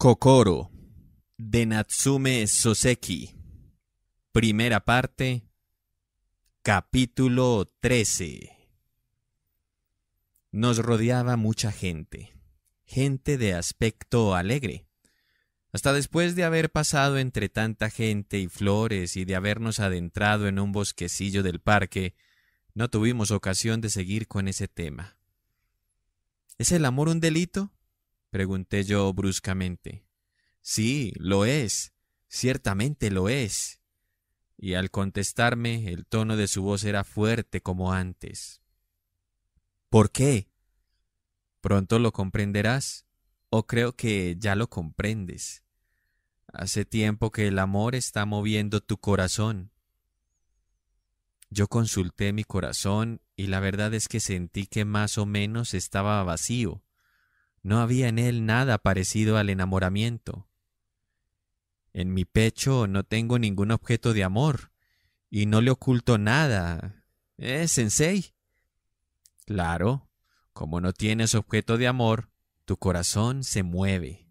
Kokoro de Natsume Soseki. Primera parte. Capítulo 13. Nos rodeaba mucha gente, gente de aspecto alegre. Hasta después de haber pasado entre tanta gente y flores y de habernos adentrado en un bosquecillo del parque, no tuvimos ocasión de seguir con ese tema. ¿Es el amor un delito? pregunté yo bruscamente. Sí, lo es, ciertamente lo es. Y al contestarme el tono de su voz era fuerte como antes. ¿Por qué? Pronto lo comprenderás, o creo que ya lo comprendes. Hace tiempo que el amor está moviendo tu corazón. Yo consulté mi corazón y la verdad es que sentí que más o menos estaba vacío. No había en él nada parecido al enamoramiento. En mi pecho no tengo ningún objeto de amor, y no le oculto nada. ¿Eh, Sensei? Claro, como no tienes objeto de amor, tu corazón se mueve.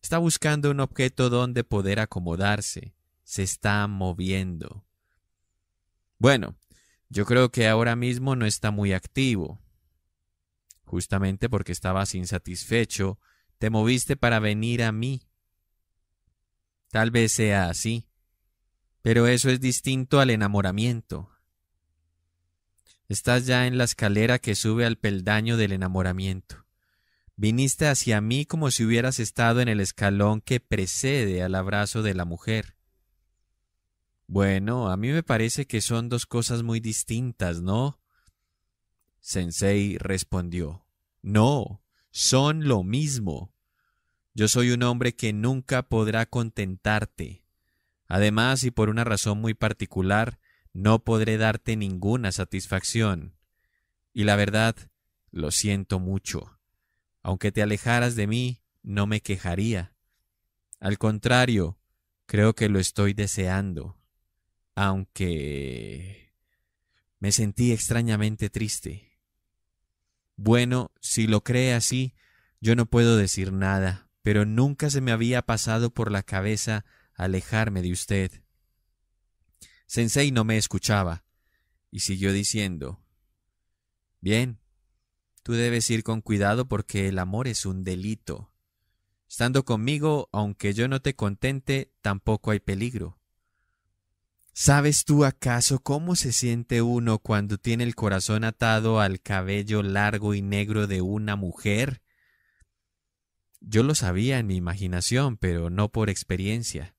Está buscando un objeto donde poder acomodarse. Se está moviendo. Bueno, yo creo que ahora mismo no está muy activo justamente porque estabas insatisfecho, te moviste para venir a mí. Tal vez sea así, pero eso es distinto al enamoramiento. Estás ya en la escalera que sube al peldaño del enamoramiento. Viniste hacia mí como si hubieras estado en el escalón que precede al abrazo de la mujer. Bueno, a mí me parece que son dos cosas muy distintas, ¿no? Sensei respondió, No, son lo mismo. Yo soy un hombre que nunca podrá contentarte. Además, y por una razón muy particular, no podré darte ninguna satisfacción. Y la verdad, lo siento mucho. Aunque te alejaras de mí, no me quejaría. Al contrario, creo que lo estoy deseando. Aunque... Me sentí extrañamente triste. Bueno, si lo cree así, yo no puedo decir nada, pero nunca se me había pasado por la cabeza alejarme de usted. Sensei no me escuchaba, y siguió diciendo Bien, tú debes ir con cuidado porque el amor es un delito. Estando conmigo, aunque yo no te contente, tampoco hay peligro. ¿Sabes tú acaso cómo se siente uno cuando tiene el corazón atado al cabello largo y negro de una mujer? Yo lo sabía en mi imaginación, pero no por experiencia.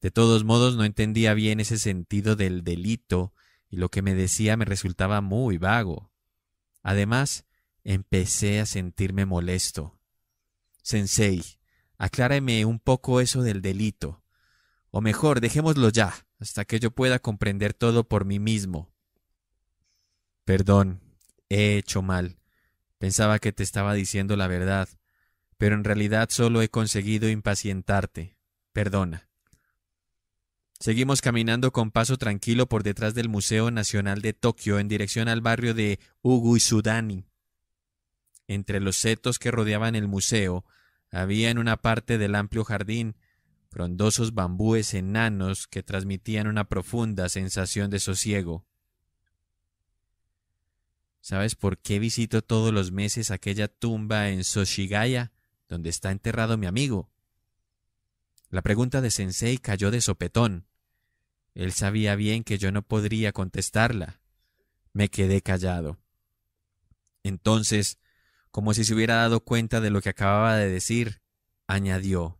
De todos modos no entendía bien ese sentido del delito, y lo que me decía me resultaba muy vago. Además, empecé a sentirme molesto. Sensei, acláreme un poco eso del delito. O mejor, dejémoslo ya hasta que yo pueda comprender todo por mí mismo. Perdón, he hecho mal. Pensaba que te estaba diciendo la verdad, pero en realidad solo he conseguido impacientarte. Perdona. Seguimos caminando con paso tranquilo por detrás del Museo Nacional de Tokio en dirección al barrio de Uguisudani. Entre los setos que rodeaban el museo había en una parte del amplio jardín frondosos bambúes enanos que transmitían una profunda sensación de sosiego. ¿Sabes por qué visito todos los meses aquella tumba en Soshigaya donde está enterrado mi amigo? La pregunta de Sensei cayó de sopetón. Él sabía bien que yo no podría contestarla. Me quedé callado. Entonces, como si se hubiera dado cuenta de lo que acababa de decir, añadió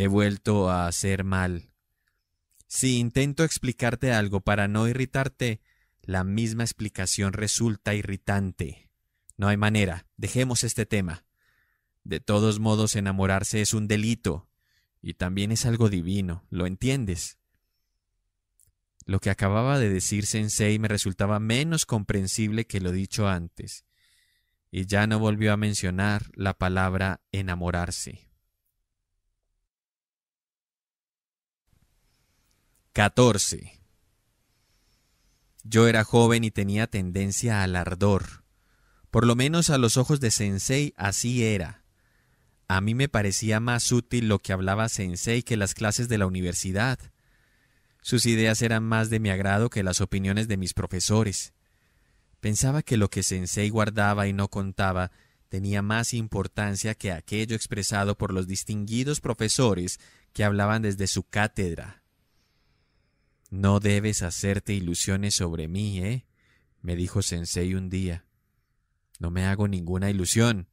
He vuelto a hacer mal. Si intento explicarte algo para no irritarte, la misma explicación resulta irritante. No hay manera, dejemos este tema. De todos modos, enamorarse es un delito, y también es algo divino, ¿lo entiendes? Lo que acababa de decir Sensei me resultaba menos comprensible que lo dicho antes, y ya no volvió a mencionar la palabra enamorarse. 14. Yo era joven y tenía tendencia al ardor. Por lo menos a los ojos de Sensei así era. A mí me parecía más útil lo que hablaba Sensei que las clases de la universidad. Sus ideas eran más de mi agrado que las opiniones de mis profesores. Pensaba que lo que Sensei guardaba y no contaba tenía más importancia que aquello expresado por los distinguidos profesores que hablaban desde su cátedra. No debes hacerte ilusiones sobre mí, ¿eh? me dijo Sensei un día. No me hago ninguna ilusión.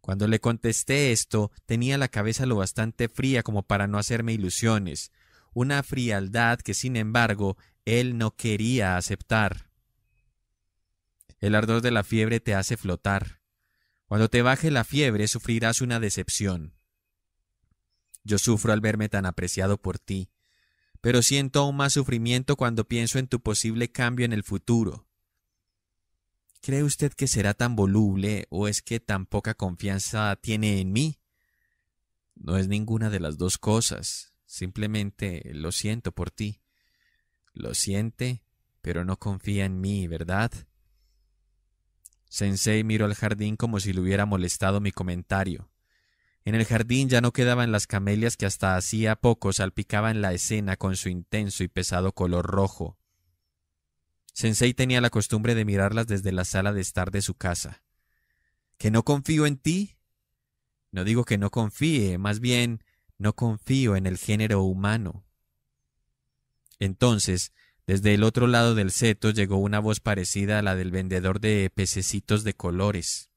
Cuando le contesté esto, tenía la cabeza lo bastante fría como para no hacerme ilusiones, una frialdad que, sin embargo, él no quería aceptar. El ardor de la fiebre te hace flotar. Cuando te baje la fiebre, sufrirás una decepción. Yo sufro al verme tan apreciado por ti, pero siento aún más sufrimiento cuando pienso en tu posible cambio en el futuro. ¿Cree usted que será tan voluble o es que tan poca confianza tiene en mí? No es ninguna de las dos cosas. Simplemente lo siento por ti. Lo siente, pero no confía en mí, ¿verdad? Sensei miró al jardín como si le hubiera molestado mi comentario. En el jardín ya no quedaban las camelias que hasta hacía poco salpicaban la escena con su intenso y pesado color rojo. Sensei tenía la costumbre de mirarlas desde la sala de estar de su casa. ¿Que no confío en ti? No digo que no confíe, más bien no confío en el género humano. Entonces, desde el otro lado del seto llegó una voz parecida a la del vendedor de pececitos de colores.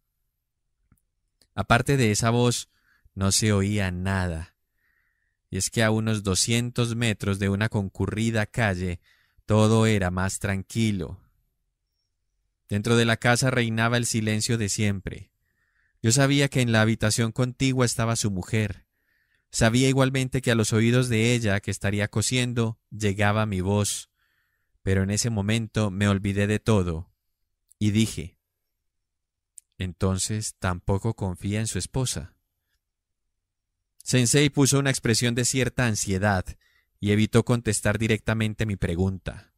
Aparte de esa voz, no se oía nada. Y es que a unos doscientos metros de una concurrida calle todo era más tranquilo. Dentro de la casa reinaba el silencio de siempre. Yo sabía que en la habitación contigua estaba su mujer. Sabía igualmente que a los oídos de ella, que estaría cosiendo, llegaba mi voz. Pero en ese momento me olvidé de todo y dije, entonces tampoco confía en su esposa. Sensei puso una expresión de cierta ansiedad y evitó contestar directamente mi pregunta.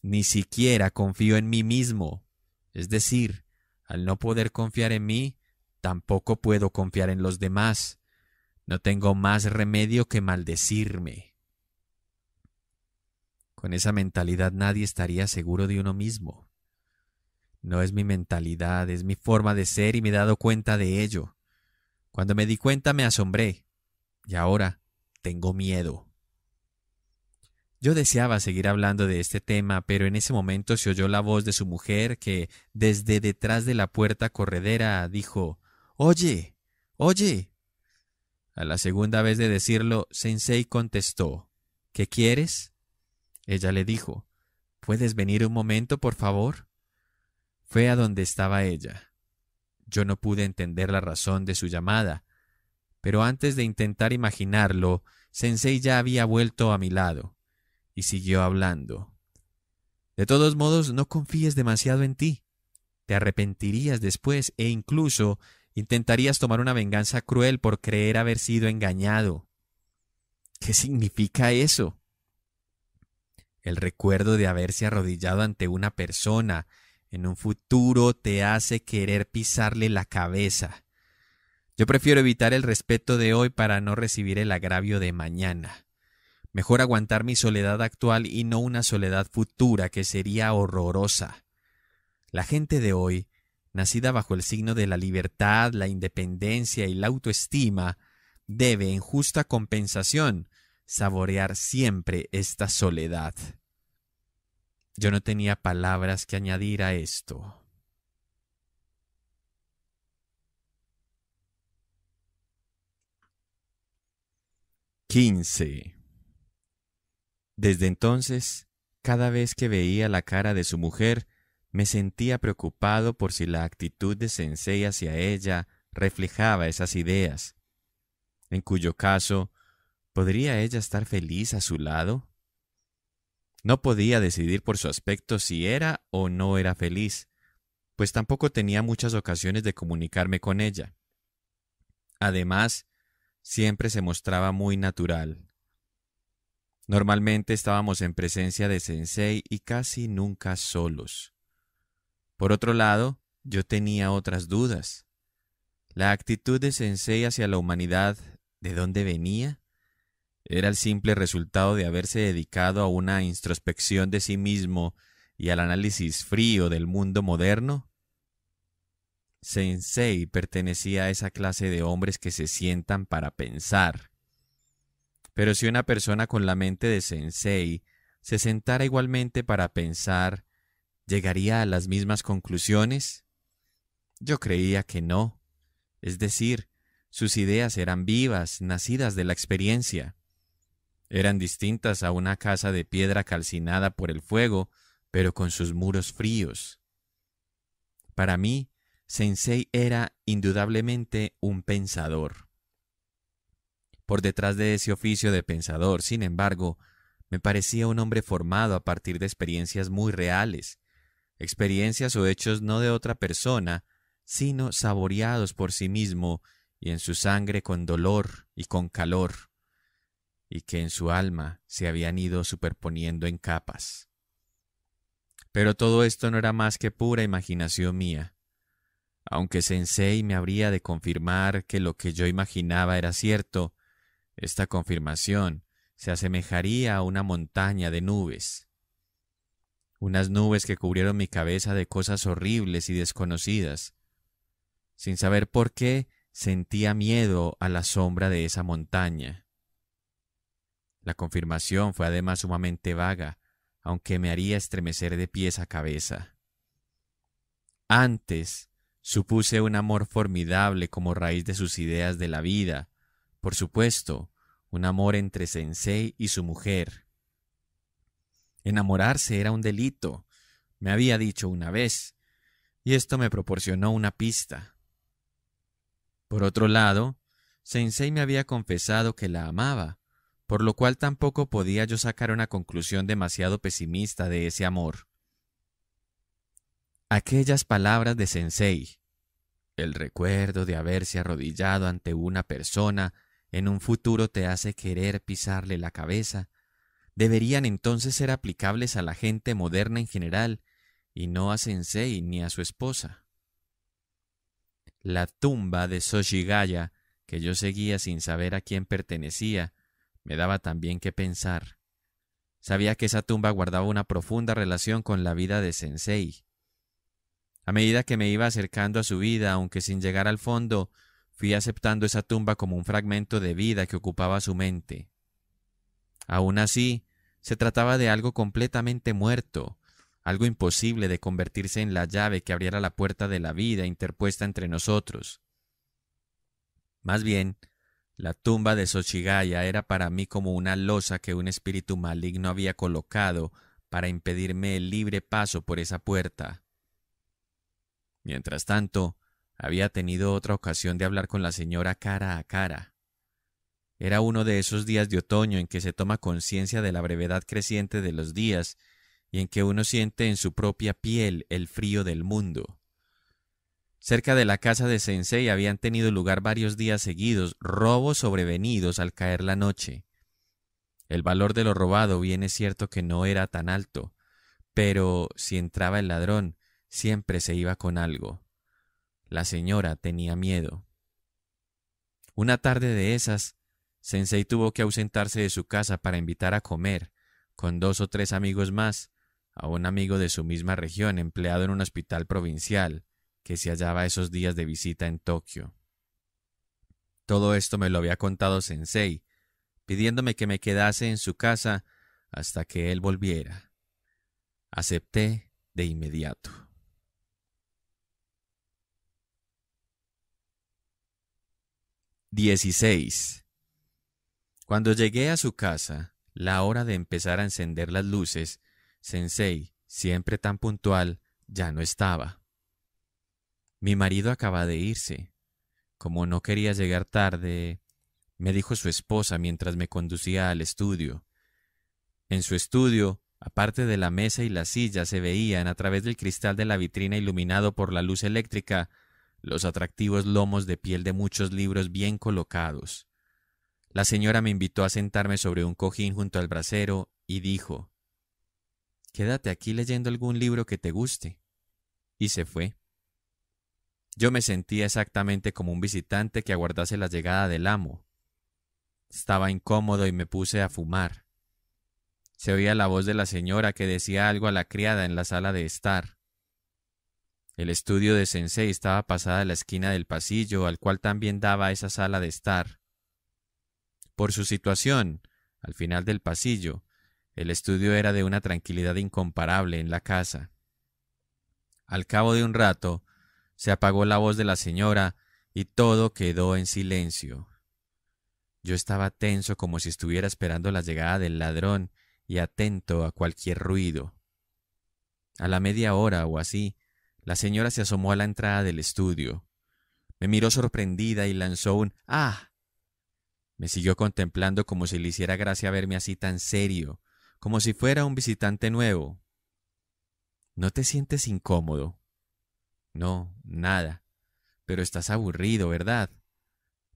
Ni siquiera confío en mí mismo. Es decir, al no poder confiar en mí, tampoco puedo confiar en los demás. No tengo más remedio que maldecirme. Con esa mentalidad nadie estaría seguro de uno mismo. No es mi mentalidad, es mi forma de ser y me he dado cuenta de ello. Cuando me di cuenta me asombré y ahora tengo miedo. Yo deseaba seguir hablando de este tema, pero en ese momento se oyó la voz de su mujer que, desde detrás de la puerta corredera, dijo Oye, oye. A la segunda vez de decirlo, Sensei contestó ¿Qué quieres? Ella le dijo ¿Puedes venir un momento, por favor? Fue a donde estaba ella. Yo no pude entender la razón de su llamada, pero antes de intentar imaginarlo, Sensei ya había vuelto a mi lado y siguió hablando. De todos modos, no confíes demasiado en ti. Te arrepentirías después e incluso intentarías tomar una venganza cruel por creer haber sido engañado. ¿Qué significa eso? El recuerdo de haberse arrodillado ante una persona en un futuro te hace querer pisarle la cabeza. Yo prefiero evitar el respeto de hoy para no recibir el agravio de mañana. Mejor aguantar mi soledad actual y no una soledad futura que sería horrorosa. La gente de hoy, nacida bajo el signo de la libertad, la independencia y la autoestima, debe, en justa compensación, saborear siempre esta soledad. Yo no tenía palabras que añadir a esto. 15. Desde entonces, cada vez que veía la cara de su mujer, me sentía preocupado por si la actitud de Sensei hacia ella reflejaba esas ideas, en cuyo caso, ¿podría ella estar feliz a su lado? No podía decidir por su aspecto si era o no era feliz, pues tampoco tenía muchas ocasiones de comunicarme con ella. Además, siempre se mostraba muy natural. Normalmente estábamos en presencia de Sensei y casi nunca solos. Por otro lado, yo tenía otras dudas. La actitud de Sensei hacia la humanidad, ¿de dónde venía? era el simple resultado de haberse dedicado a una introspección de sí mismo y al análisis frío del mundo moderno? Sensei pertenecía a esa clase de hombres que se sientan para pensar. Pero si una persona con la mente de Sensei se sentara igualmente para pensar, ¿llegaría a las mismas conclusiones? Yo creía que no. Es decir, sus ideas eran vivas, nacidas de la experiencia. Eran distintas a una casa de piedra calcinada por el fuego, pero con sus muros fríos. Para mí, Sensei era indudablemente un pensador. Por detrás de ese oficio de pensador, sin embargo, me parecía un hombre formado a partir de experiencias muy reales, experiencias o hechos no de otra persona, sino saboreados por sí mismo y en su sangre con dolor y con calor y que en su alma se habían ido superponiendo en capas. Pero todo esto no era más que pura imaginación mía, aunque Sensei me habría de confirmar que lo que yo imaginaba era cierto, esta confirmación se asemejaría a una montaña de nubes. Unas nubes que cubrieron mi cabeza de cosas horribles y desconocidas. Sin saber por qué, sentía miedo a la sombra de esa montaña. La confirmación fue además sumamente vaga, aunque me haría estremecer de pies a cabeza. Antes, supuse un amor formidable como raíz de sus ideas de la vida, por supuesto, un amor entre Sensei y su mujer. Enamorarse era un delito, me había dicho una vez, y esto me proporcionó una pista. Por otro lado, Sensei me había confesado que la amaba, por lo cual tampoco podía yo sacar una conclusión demasiado pesimista de ese amor. Aquellas palabras de Sensei, el recuerdo de haberse arrodillado ante una persona en un futuro te hace querer pisarle la cabeza, deberían entonces ser aplicables a la gente moderna en general y no a Sensei ni a su esposa. La tumba de Soshigaya, que yo seguía sin saber a quién pertenecía, me daba también que pensar. Sabía que esa tumba guardaba una profunda relación con la vida de Sensei. A medida que me iba acercando a su vida, aunque sin llegar al fondo, fui aceptando esa tumba como un fragmento de vida que ocupaba su mente. Aún así, se trataba de algo completamente muerto, algo imposible de convertirse en la llave que abriera la puerta de la vida interpuesta entre nosotros. Más bien, la tumba de Xochigaya era para mí como una losa que un espíritu maligno había colocado para impedirme el libre paso por esa puerta. Mientras tanto, había tenido otra ocasión de hablar con la señora cara a cara. Era uno de esos días de otoño en que se toma conciencia de la brevedad creciente de los días y en que uno siente en su propia piel el frío del mundo. Cerca de la casa de Sensei habían tenido lugar varios días seguidos robos sobrevenidos al caer la noche. El valor de lo robado bien es cierto que no era tan alto, pero si entraba el ladrón, siempre se iba con algo. La señora tenía miedo. Una tarde de esas, Sensei tuvo que ausentarse de su casa para invitar a comer, con dos o tres amigos más, a un amigo de su misma región empleado en un hospital provincial, que se hallaba esos días de visita en Tokio. Todo esto me lo había contado Sensei, pidiéndome que me quedase en su casa hasta que él volviera. Acepté de inmediato. 16. Cuando llegué a su casa, la hora de empezar a encender las luces, Sensei, siempre tan puntual, ya no estaba. Mi marido acaba de irse. Como no quería llegar tarde, me dijo su esposa mientras me conducía al estudio. En su estudio, aparte de la mesa y la silla, se veían a través del cristal de la vitrina iluminado por la luz eléctrica los atractivos lomos de piel de muchos libros bien colocados. La señora me invitó a sentarme sobre un cojín junto al brasero y dijo Quédate aquí leyendo algún libro que te guste. Y se fue. Yo me sentía exactamente como un visitante que aguardase la llegada del amo. Estaba incómodo y me puse a fumar. Se oía la voz de la señora que decía algo a la criada en la sala de estar. El estudio de Sensei estaba pasada a la esquina del pasillo al cual también daba esa sala de estar. Por su situación, al final del pasillo, el estudio era de una tranquilidad incomparable en la casa. Al cabo de un rato, se apagó la voz de la señora y todo quedó en silencio. Yo estaba tenso como si estuviera esperando la llegada del ladrón y atento a cualquier ruido. A la media hora o así, la señora se asomó a la entrada del estudio. Me miró sorprendida y lanzó un ¡Ah! Me siguió contemplando como si le hiciera gracia verme así tan serio, como si fuera un visitante nuevo. ¿No te sientes incómodo? No, nada. Pero estás aburrido, ¿verdad?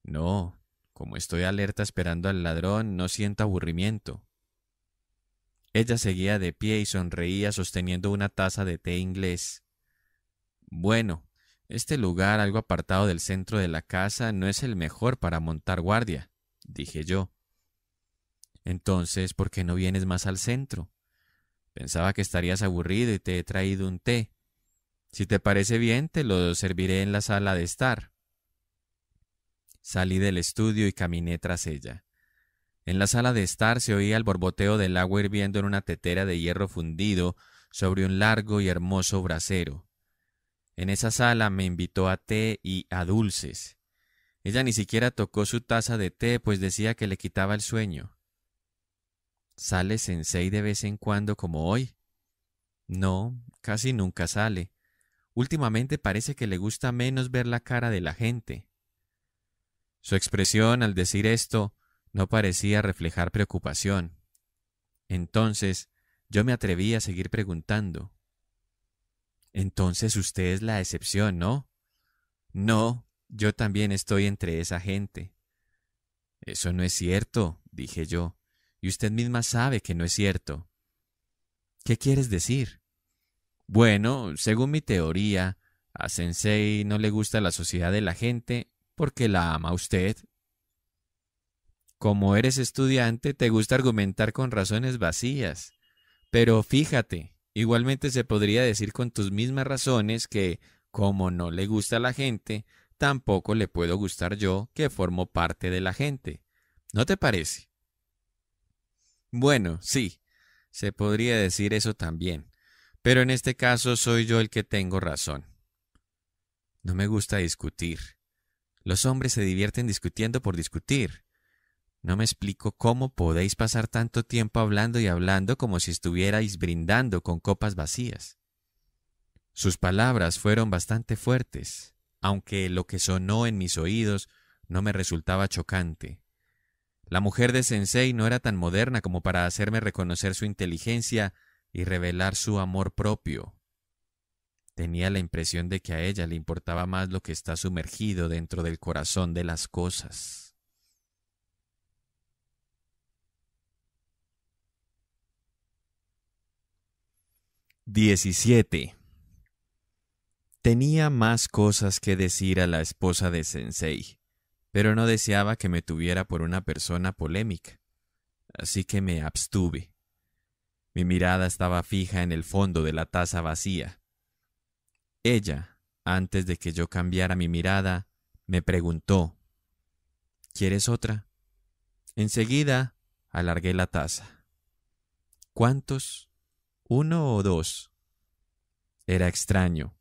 No, como estoy alerta esperando al ladrón, no siento aburrimiento. Ella seguía de pie y sonreía sosteniendo una taza de té inglés. Bueno, este lugar algo apartado del centro de la casa no es el mejor para montar guardia, dije yo. Entonces, ¿por qué no vienes más al centro? Pensaba que estarías aburrido y te he traído un té. Si te parece bien, te lo serviré en la sala de estar. Salí del estudio y caminé tras ella. En la sala de estar se oía el borboteo del agua hirviendo en una tetera de hierro fundido sobre un largo y hermoso brasero. En esa sala me invitó a té y a dulces. Ella ni siquiera tocó su taza de té, pues decía que le quitaba el sueño. ¿Sale Sensei de vez en cuando como hoy? No, casi nunca sale últimamente parece que le gusta menos ver la cara de la gente. Su expresión al decir esto no parecía reflejar preocupación. Entonces, yo me atreví a seguir preguntando. Entonces usted es la excepción, ¿no? No, yo también estoy entre esa gente. Eso no es cierto, dije yo, y usted misma sabe que no es cierto. ¿Qué quieres decir? Bueno, según mi teoría, a Sensei no le gusta la sociedad de la gente porque la ama usted. Como eres estudiante, te gusta argumentar con razones vacías. Pero fíjate, igualmente se podría decir con tus mismas razones que, como no le gusta a la gente, tampoco le puedo gustar yo que formo parte de la gente. ¿No te parece? Bueno, sí, se podría decir eso también. Pero en este caso soy yo el que tengo razón. No me gusta discutir. Los hombres se divierten discutiendo por discutir. No me explico cómo podéis pasar tanto tiempo hablando y hablando como si estuvierais brindando con copas vacías. Sus palabras fueron bastante fuertes, aunque lo que sonó en mis oídos no me resultaba chocante. La mujer de Sensei no era tan moderna como para hacerme reconocer su inteligencia y revelar su amor propio. Tenía la impresión de que a ella le importaba más lo que está sumergido dentro del corazón de las cosas. 17. Tenía más cosas que decir a la esposa de Sensei, pero no deseaba que me tuviera por una persona polémica, así que me abstuve. Mi mirada estaba fija en el fondo de la taza vacía. Ella, antes de que yo cambiara mi mirada, me preguntó ¿Quieres otra? Enseguida alargué la taza. ¿Cuántos? ¿Uno o dos? Era extraño.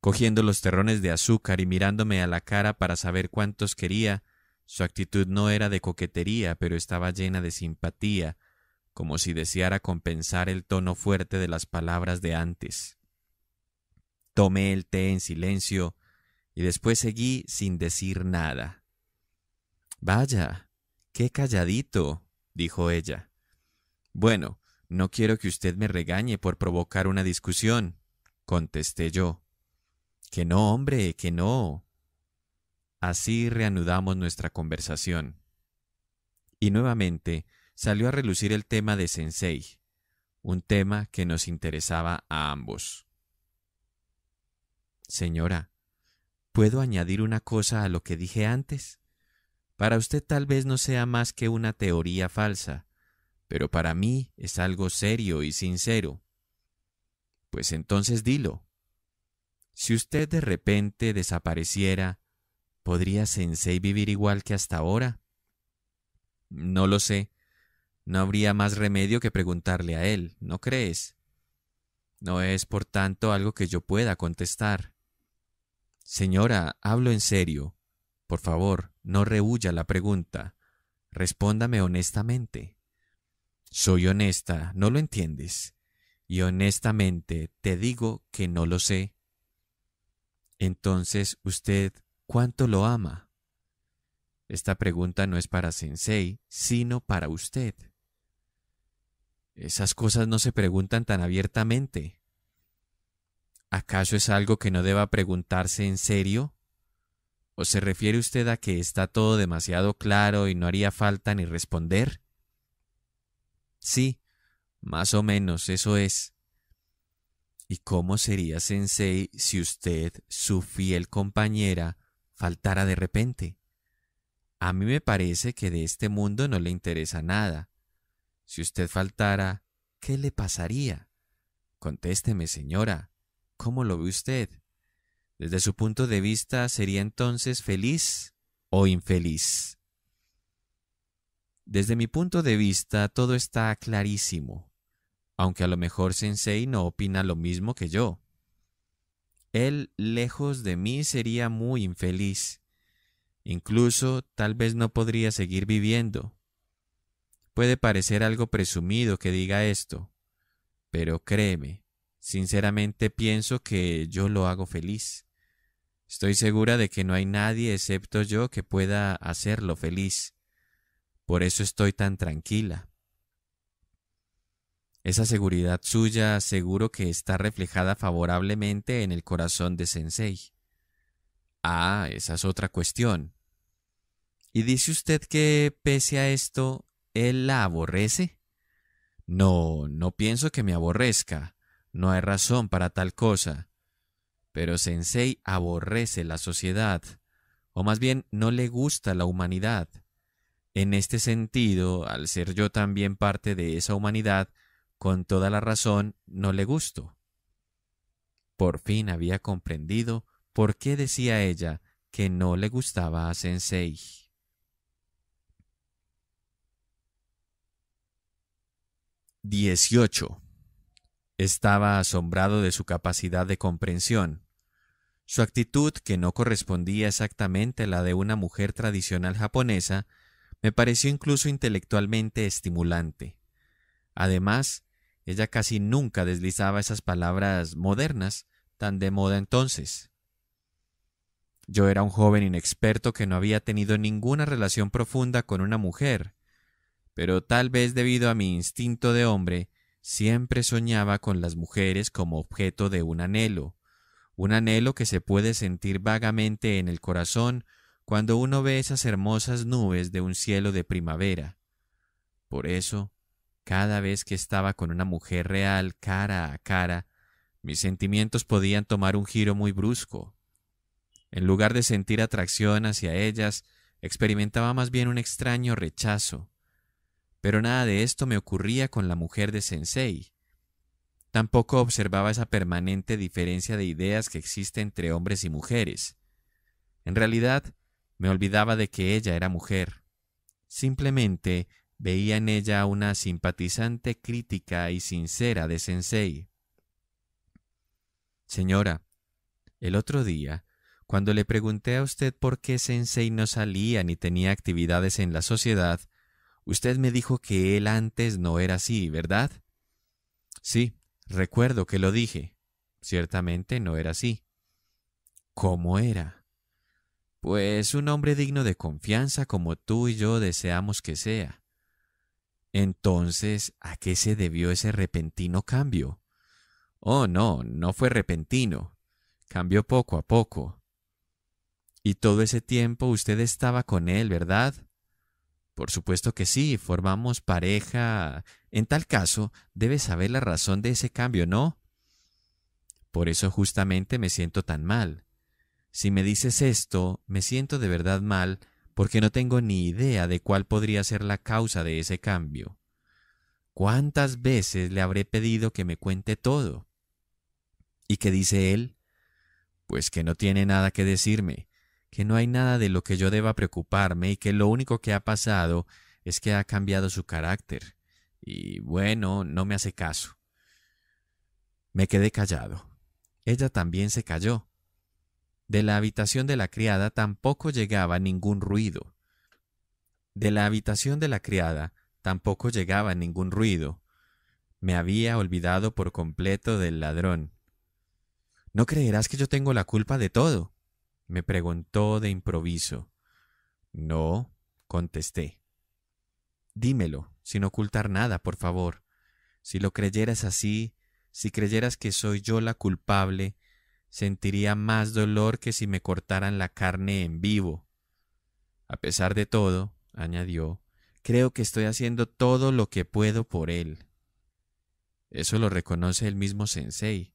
Cogiendo los terrones de azúcar y mirándome a la cara para saber cuántos quería, su actitud no era de coquetería, pero estaba llena de simpatía, como si deseara compensar el tono fuerte de las palabras de antes. Tomé el té en silencio y después seguí sin decir nada. Vaya, qué calladito, dijo ella. Bueno, no quiero que usted me regañe por provocar una discusión, contesté yo. Que no, hombre, que no. Así reanudamos nuestra conversación. Y nuevamente salió a relucir el tema de Sensei, un tema que nos interesaba a ambos. Señora, ¿puedo añadir una cosa a lo que dije antes? Para usted tal vez no sea más que una teoría falsa, pero para mí es algo serio y sincero. Pues entonces dilo. Si usted de repente desapareciera, ¿podría Sensei vivir igual que hasta ahora? No lo sé, no habría más remedio que preguntarle a él, ¿no crees? No es, por tanto, algo que yo pueda contestar. Señora, hablo en serio. Por favor, no rehuya la pregunta. Respóndame honestamente. Soy honesta, ¿no lo entiendes? Y honestamente te digo que no lo sé. Entonces, ¿usted cuánto lo ama? Esta pregunta no es para Sensei, sino para usted. Esas cosas no se preguntan tan abiertamente. ¿Acaso es algo que no deba preguntarse en serio? ¿O se refiere usted a que está todo demasiado claro y no haría falta ni responder? Sí, más o menos eso es. ¿Y cómo sería Sensei si usted, su fiel compañera, faltara de repente? A mí me parece que de este mundo no le interesa nada, si usted faltara, ¿qué le pasaría? Contésteme, señora, ¿cómo lo ve usted? Desde su punto de vista, ¿sería entonces feliz o infeliz? Desde mi punto de vista, todo está clarísimo, aunque a lo mejor Sensei no opina lo mismo que yo. Él, lejos de mí, sería muy infeliz. Incluso, tal vez no podría seguir viviendo. Puede parecer algo presumido que diga esto, pero créeme, sinceramente pienso que yo lo hago feliz. Estoy segura de que no hay nadie excepto yo que pueda hacerlo feliz. Por eso estoy tan tranquila. Esa seguridad suya seguro que está reflejada favorablemente en el corazón de Sensei. Ah, esa es otra cuestión. Y dice usted que, pese a esto, él la aborrece? No, no pienso que me aborrezca. No hay razón para tal cosa. Pero Sensei aborrece la sociedad, o más bien no le gusta la humanidad. En este sentido, al ser yo también parte de esa humanidad, con toda la razón no le gusto. Por fin había comprendido por qué decía ella que no le gustaba a Sensei. 18. Estaba asombrado de su capacidad de comprensión. Su actitud, que no correspondía exactamente a la de una mujer tradicional japonesa, me pareció incluso intelectualmente estimulante. Además, ella casi nunca deslizaba esas palabras modernas, tan de moda entonces. Yo era un joven inexperto que no había tenido ninguna relación profunda con una mujer, pero tal vez debido a mi instinto de hombre, siempre soñaba con las mujeres como objeto de un anhelo, un anhelo que se puede sentir vagamente en el corazón cuando uno ve esas hermosas nubes de un cielo de primavera. Por eso, cada vez que estaba con una mujer real cara a cara, mis sentimientos podían tomar un giro muy brusco. En lugar de sentir atracción hacia ellas, experimentaba más bien un extraño rechazo pero nada de esto me ocurría con la mujer de Sensei. Tampoco observaba esa permanente diferencia de ideas que existe entre hombres y mujeres. En realidad, me olvidaba de que ella era mujer. Simplemente veía en ella una simpatizante crítica y sincera de Sensei. Señora, el otro día, cuando le pregunté a usted por qué Sensei no salía ni tenía actividades en la sociedad, Usted me dijo que él antes no era así, ¿verdad? Sí, recuerdo que lo dije. Ciertamente no era así. ¿Cómo era? Pues un hombre digno de confianza como tú y yo deseamos que sea. Entonces, ¿a qué se debió ese repentino cambio? Oh, no, no fue repentino. Cambió poco a poco. Y todo ese tiempo usted estaba con él, ¿verdad? Por supuesto que sí, formamos pareja. En tal caso, debes saber la razón de ese cambio, ¿no? Por eso justamente me siento tan mal. Si me dices esto, me siento de verdad mal porque no tengo ni idea de cuál podría ser la causa de ese cambio. ¿Cuántas veces le habré pedido que me cuente todo? ¿Y qué dice él? Pues que no tiene nada que decirme, que no hay nada de lo que yo deba preocuparme y que lo único que ha pasado es que ha cambiado su carácter. Y bueno, no me hace caso. Me quedé callado. Ella también se calló. De la habitación de la criada tampoco llegaba ningún ruido. De la habitación de la criada tampoco llegaba ningún ruido. Me había olvidado por completo del ladrón. No creerás que yo tengo la culpa de todo, me preguntó de improviso. No, contesté. Dímelo, sin ocultar nada, por favor. Si lo creyeras así, si creyeras que soy yo la culpable, sentiría más dolor que si me cortaran la carne en vivo. A pesar de todo, añadió, creo que estoy haciendo todo lo que puedo por él. Eso lo reconoce el mismo sensei,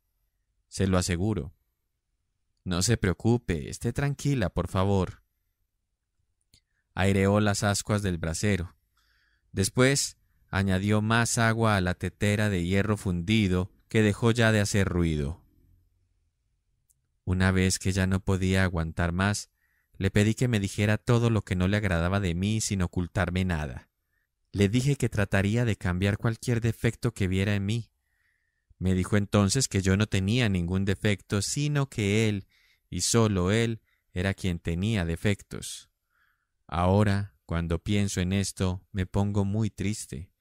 se lo aseguro. No se preocupe, esté tranquila, por favor. Aireó las ascuas del brasero. Después añadió más agua a la tetera de hierro fundido que dejó ya de hacer ruido. Una vez que ya no podía aguantar más, le pedí que me dijera todo lo que no le agradaba de mí sin ocultarme nada. Le dije que trataría de cambiar cualquier defecto que viera en mí. Me dijo entonces que yo no tenía ningún defecto, sino que él y solo él era quien tenía defectos. Ahora, cuando pienso en esto, me pongo muy triste.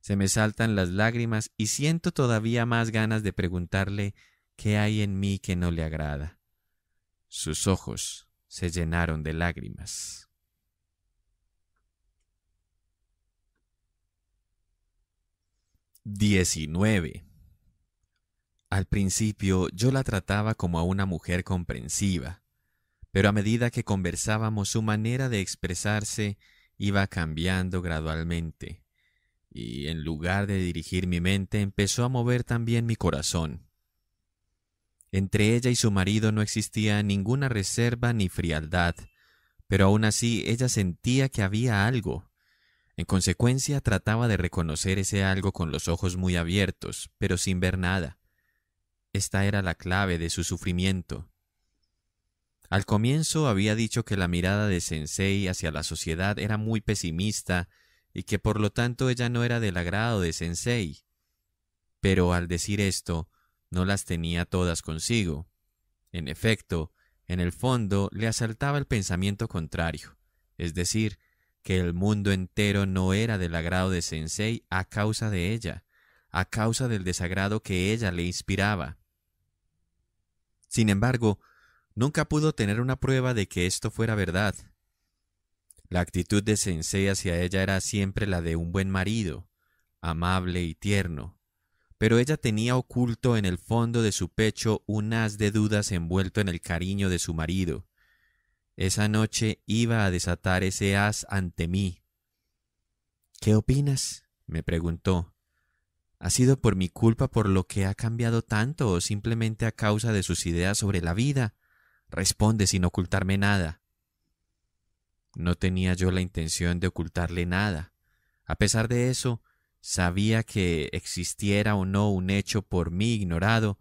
Se me saltan las lágrimas y siento todavía más ganas de preguntarle qué hay en mí que no le agrada. Sus ojos se llenaron de lágrimas. 19. Al principio yo la trataba como a una mujer comprensiva, pero a medida que conversábamos su manera de expresarse iba cambiando gradualmente, y en lugar de dirigir mi mente empezó a mover también mi corazón. Entre ella y su marido no existía ninguna reserva ni frialdad, pero aún así ella sentía que había algo. En consecuencia trataba de reconocer ese algo con los ojos muy abiertos, pero sin ver nada. Esta era la clave de su sufrimiento. Al comienzo había dicho que la mirada de Sensei hacia la sociedad era muy pesimista y que por lo tanto ella no era del agrado de Sensei. Pero al decir esto, no las tenía todas consigo. En efecto, en el fondo le asaltaba el pensamiento contrario, es decir, que el mundo entero no era del agrado de Sensei a causa de ella, a causa del desagrado que ella le inspiraba. Sin embargo, nunca pudo tener una prueba de que esto fuera verdad. La actitud de Sensei hacia ella era siempre la de un buen marido, amable y tierno, pero ella tenía oculto en el fondo de su pecho un haz de dudas envuelto en el cariño de su marido. Esa noche iba a desatar ese haz ante mí. ¿Qué opinas? me preguntó. ¿Ha sido por mi culpa por lo que ha cambiado tanto o simplemente a causa de sus ideas sobre la vida? Responde sin ocultarme nada. No tenía yo la intención de ocultarle nada. A pesar de eso, sabía que existiera o no un hecho por mí ignorado,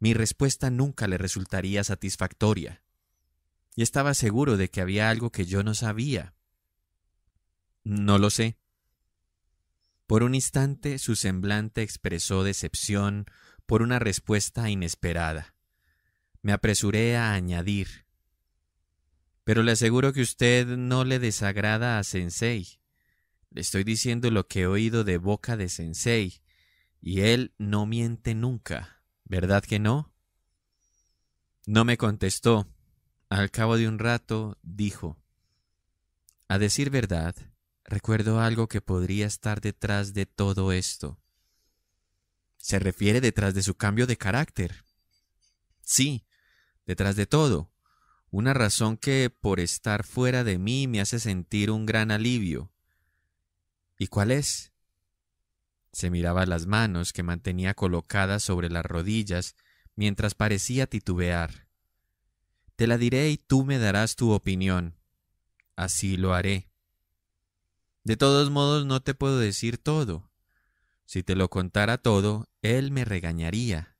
mi respuesta nunca le resultaría satisfactoria. Y estaba seguro de que había algo que yo no sabía. No lo sé, por un instante su semblante expresó decepción por una respuesta inesperada. Me apresuré a añadir. Pero le aseguro que usted no le desagrada a Sensei. Le estoy diciendo lo que he oído de boca de Sensei, y él no miente nunca, ¿verdad que no? No me contestó. Al cabo de un rato, dijo, A decir verdad, recuerdo algo que podría estar detrás de todo esto. Se refiere detrás de su cambio de carácter. Sí, detrás de todo. Una razón que por estar fuera de mí me hace sentir un gran alivio. ¿Y cuál es? Se miraba las manos que mantenía colocadas sobre las rodillas mientras parecía titubear. Te la diré y tú me darás tu opinión. Así lo haré. De todos modos, no te puedo decir todo. Si te lo contara todo, él me regañaría.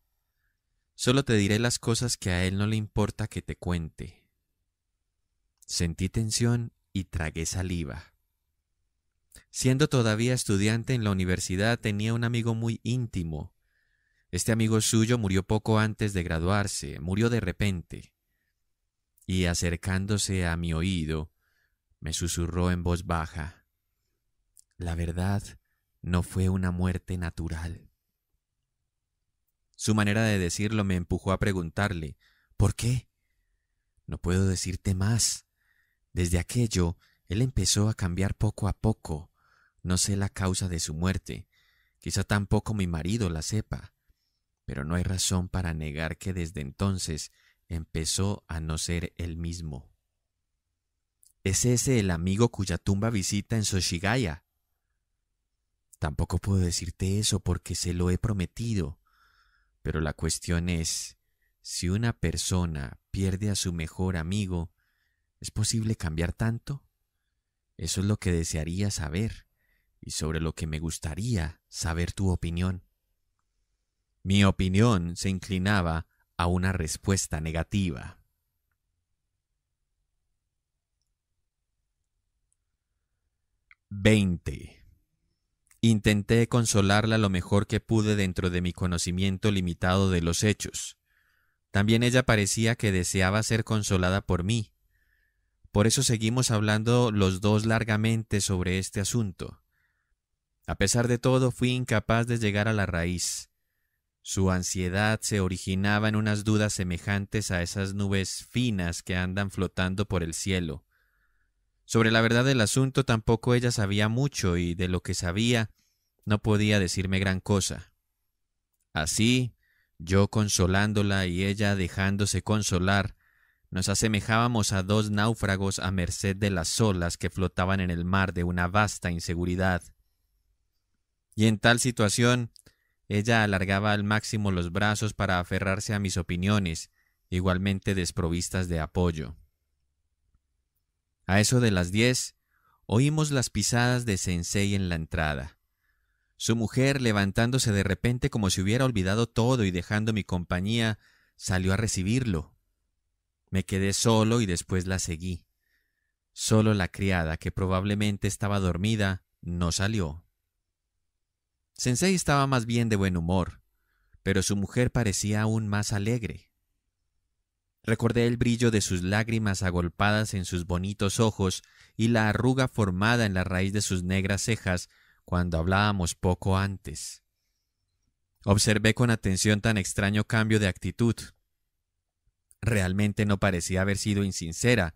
Solo te diré las cosas que a él no le importa que te cuente. Sentí tensión y tragué saliva. Siendo todavía estudiante en la universidad tenía un amigo muy íntimo. Este amigo suyo murió poco antes de graduarse, murió de repente. Y acercándose a mi oído, me susurró en voz baja. La verdad no fue una muerte natural. Su manera de decirlo me empujó a preguntarle, ¿por qué? No puedo decirte más. Desde aquello, él empezó a cambiar poco a poco. No sé la causa de su muerte. Quizá tampoco mi marido la sepa. Pero no hay razón para negar que desde entonces empezó a no ser el mismo. ¿Es ese el amigo cuya tumba visita en Soshigaya? Tampoco puedo decirte eso porque se lo he prometido. Pero la cuestión es, si una persona pierde a su mejor amigo, ¿es posible cambiar tanto? Eso es lo que desearía saber y sobre lo que me gustaría saber tu opinión. Mi opinión se inclinaba a una respuesta negativa. 20. Intenté consolarla lo mejor que pude dentro de mi conocimiento limitado de los hechos. También ella parecía que deseaba ser consolada por mí. Por eso seguimos hablando los dos largamente sobre este asunto. A pesar de todo, fui incapaz de llegar a la raíz. Su ansiedad se originaba en unas dudas semejantes a esas nubes finas que andan flotando por el cielo, sobre la verdad del asunto tampoco ella sabía mucho y de lo que sabía no podía decirme gran cosa. Así, yo consolándola y ella dejándose consolar, nos asemejábamos a dos náufragos a merced de las olas que flotaban en el mar de una vasta inseguridad. Y en tal situación, ella alargaba al máximo los brazos para aferrarse a mis opiniones, igualmente desprovistas de apoyo. A eso de las diez, oímos las pisadas de Sensei en la entrada. Su mujer, levantándose de repente como si hubiera olvidado todo y dejando mi compañía, salió a recibirlo. Me quedé solo y después la seguí. Solo la criada, que probablemente estaba dormida, no salió. Sensei estaba más bien de buen humor, pero su mujer parecía aún más alegre. Recordé el brillo de sus lágrimas agolpadas en sus bonitos ojos y la arruga formada en la raíz de sus negras cejas cuando hablábamos poco antes. Observé con atención tan extraño cambio de actitud. Realmente no parecía haber sido insincera,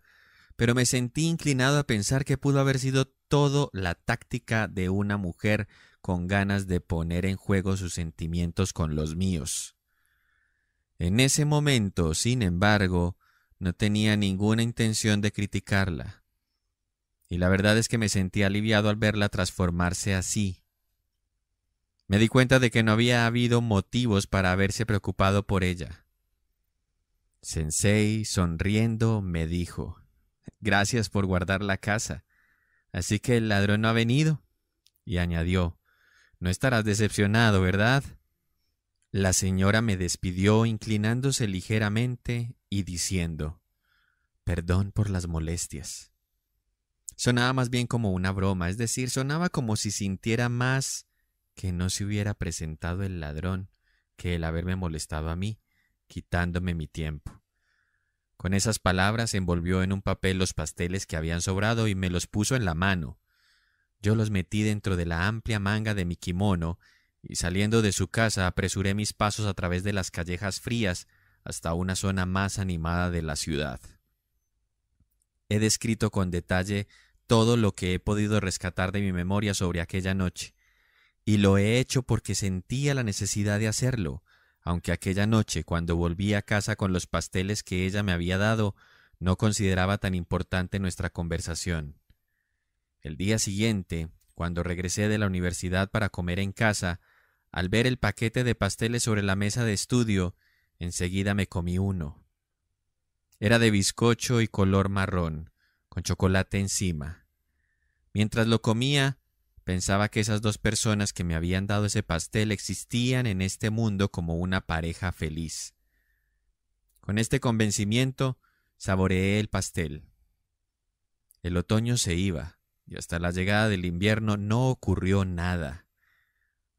pero me sentí inclinado a pensar que pudo haber sido todo la táctica de una mujer con ganas de poner en juego sus sentimientos con los míos. En ese momento, sin embargo, no tenía ninguna intención de criticarla. Y la verdad es que me sentí aliviado al verla transformarse así. Me di cuenta de que no había habido motivos para haberse preocupado por ella. Sensei, sonriendo, me dijo, Gracias por guardar la casa. Así que el ladrón no ha venido. Y añadió, No estarás decepcionado, ¿verdad? La señora me despidió inclinándose ligeramente y diciendo, Perdón por las molestias. Sonaba más bien como una broma, es decir, sonaba como si sintiera más que no se hubiera presentado el ladrón que el haberme molestado a mí, quitándome mi tiempo. Con esas palabras envolvió en un papel los pasteles que habían sobrado y me los puso en la mano. Yo los metí dentro de la amplia manga de mi kimono y saliendo de su casa apresuré mis pasos a través de las callejas frías hasta una zona más animada de la ciudad. He descrito con detalle todo lo que he podido rescatar de mi memoria sobre aquella noche, y lo he hecho porque sentía la necesidad de hacerlo, aunque aquella noche, cuando volví a casa con los pasteles que ella me había dado, no consideraba tan importante nuestra conversación. El día siguiente, cuando regresé de la universidad para comer en casa, al ver el paquete de pasteles sobre la mesa de estudio, enseguida me comí uno. Era de bizcocho y color marrón, con chocolate encima. Mientras lo comía, pensaba que esas dos personas que me habían dado ese pastel existían en este mundo como una pareja feliz. Con este convencimiento, saboreé el pastel. El otoño se iba, y hasta la llegada del invierno no ocurrió nada.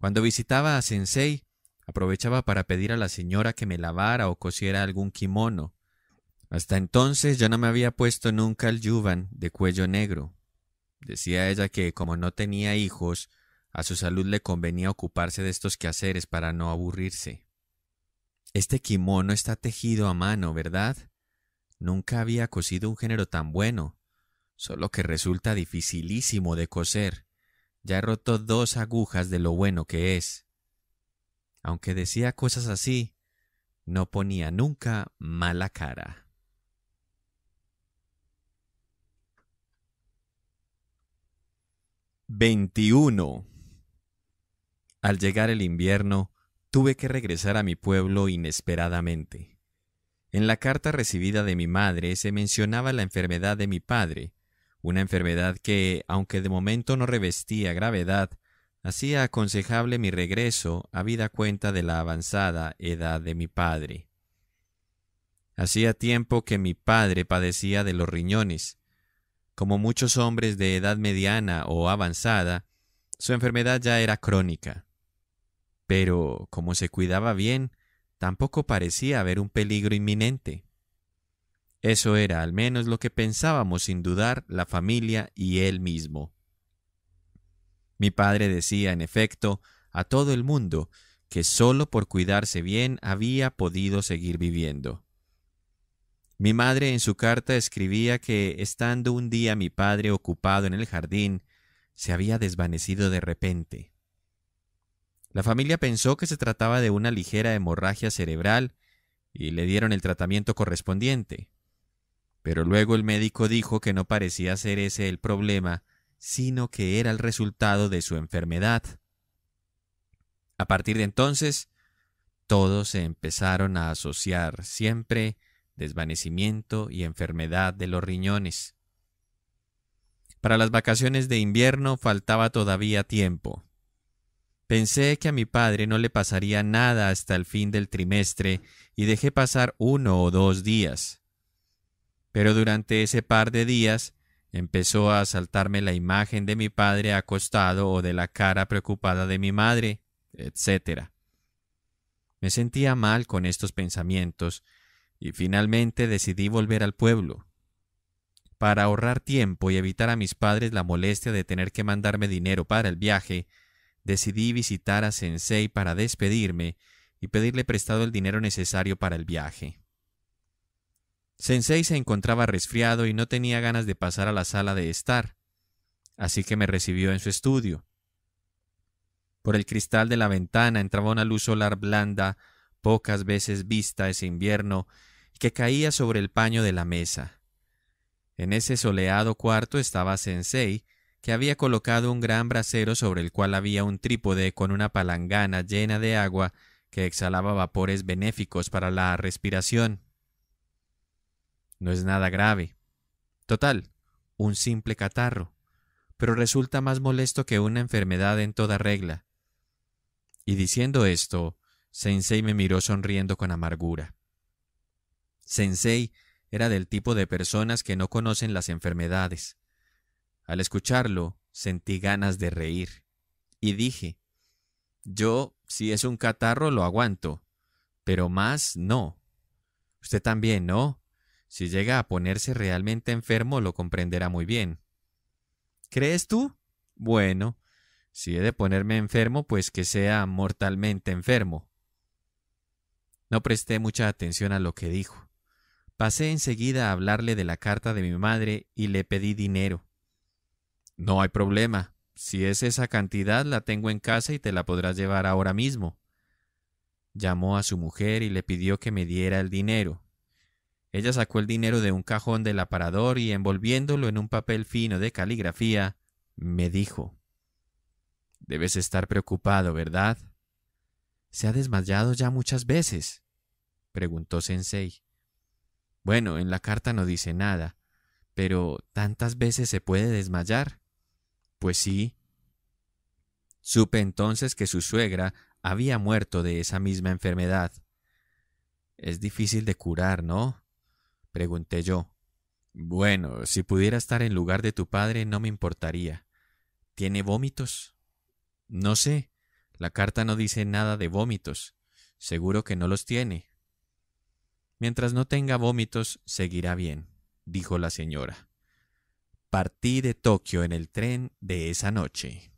Cuando visitaba a Sensei, aprovechaba para pedir a la señora que me lavara o cosiera algún kimono. Hasta entonces yo no me había puesto nunca el yuvan de cuello negro. Decía ella que como no tenía hijos, a su salud le convenía ocuparse de estos quehaceres para no aburrirse. Este kimono está tejido a mano, ¿verdad? Nunca había cosido un género tan bueno, solo que resulta dificilísimo de coser. Ya he roto dos agujas de lo bueno que es. Aunque decía cosas así, no ponía nunca mala cara. 21. Al llegar el invierno, tuve que regresar a mi pueblo inesperadamente. En la carta recibida de mi madre se mencionaba la enfermedad de mi padre, una enfermedad que, aunque de momento no revestía gravedad, hacía aconsejable mi regreso a vida cuenta de la avanzada edad de mi padre. Hacía tiempo que mi padre padecía de los riñones. Como muchos hombres de edad mediana o avanzada, su enfermedad ya era crónica. Pero, como se cuidaba bien, tampoco parecía haber un peligro inminente. Eso era al menos lo que pensábamos sin dudar la familia y él mismo. Mi padre decía, en efecto, a todo el mundo que solo por cuidarse bien había podido seguir viviendo. Mi madre en su carta escribía que, estando un día mi padre ocupado en el jardín, se había desvanecido de repente. La familia pensó que se trataba de una ligera hemorragia cerebral y le dieron el tratamiento correspondiente. Pero luego el médico dijo que no parecía ser ese el problema, sino que era el resultado de su enfermedad. A partir de entonces, todos se empezaron a asociar siempre desvanecimiento y enfermedad de los riñones. Para las vacaciones de invierno faltaba todavía tiempo. Pensé que a mi padre no le pasaría nada hasta el fin del trimestre y dejé pasar uno o dos días. Pero durante ese par de días empezó a asaltarme la imagen de mi padre acostado o de la cara preocupada de mi madre, etc. Me sentía mal con estos pensamientos y finalmente decidí volver al pueblo. Para ahorrar tiempo y evitar a mis padres la molestia de tener que mandarme dinero para el viaje, decidí visitar a Sensei para despedirme y pedirle prestado el dinero necesario para el viaje. Sensei se encontraba resfriado y no tenía ganas de pasar a la sala de estar, así que me recibió en su estudio. Por el cristal de la ventana entraba una luz solar blanda, pocas veces vista ese invierno, que caía sobre el paño de la mesa. En ese soleado cuarto estaba Sensei, que había colocado un gran brasero sobre el cual había un trípode con una palangana llena de agua que exhalaba vapores benéficos para la respiración. No es nada grave. Total, un simple catarro, pero resulta más molesto que una enfermedad en toda regla. Y diciendo esto, Sensei me miró sonriendo con amargura. Sensei era del tipo de personas que no conocen las enfermedades. Al escucharlo, sentí ganas de reír, y dije, yo, si es un catarro, lo aguanto, pero más no. Usted también, ¿no? Si llega a ponerse realmente enfermo, lo comprenderá muy bien. ¿Crees tú? Bueno, si he de ponerme enfermo, pues que sea mortalmente enfermo. No presté mucha atención a lo que dijo. Pasé enseguida a hablarle de la carta de mi madre y le pedí dinero. No hay problema. Si es esa cantidad, la tengo en casa y te la podrás llevar ahora mismo. Llamó a su mujer y le pidió que me diera el dinero. Ella sacó el dinero de un cajón del aparador y envolviéndolo en un papel fino de caligrafía, me dijo Debes estar preocupado, ¿verdad? ¿Se ha desmayado ya muchas veces? preguntó Sensei. Bueno, en la carta no dice nada, pero ¿tantas veces se puede desmayar? Pues sí. Supe entonces que su suegra había muerto de esa misma enfermedad. Es difícil de curar, ¿no? Pregunté yo. Bueno, si pudiera estar en lugar de tu padre no me importaría. ¿Tiene vómitos? No sé. La carta no dice nada de vómitos. Seguro que no los tiene. Mientras no tenga vómitos, seguirá bien, dijo la señora. Partí de Tokio en el tren de esa noche.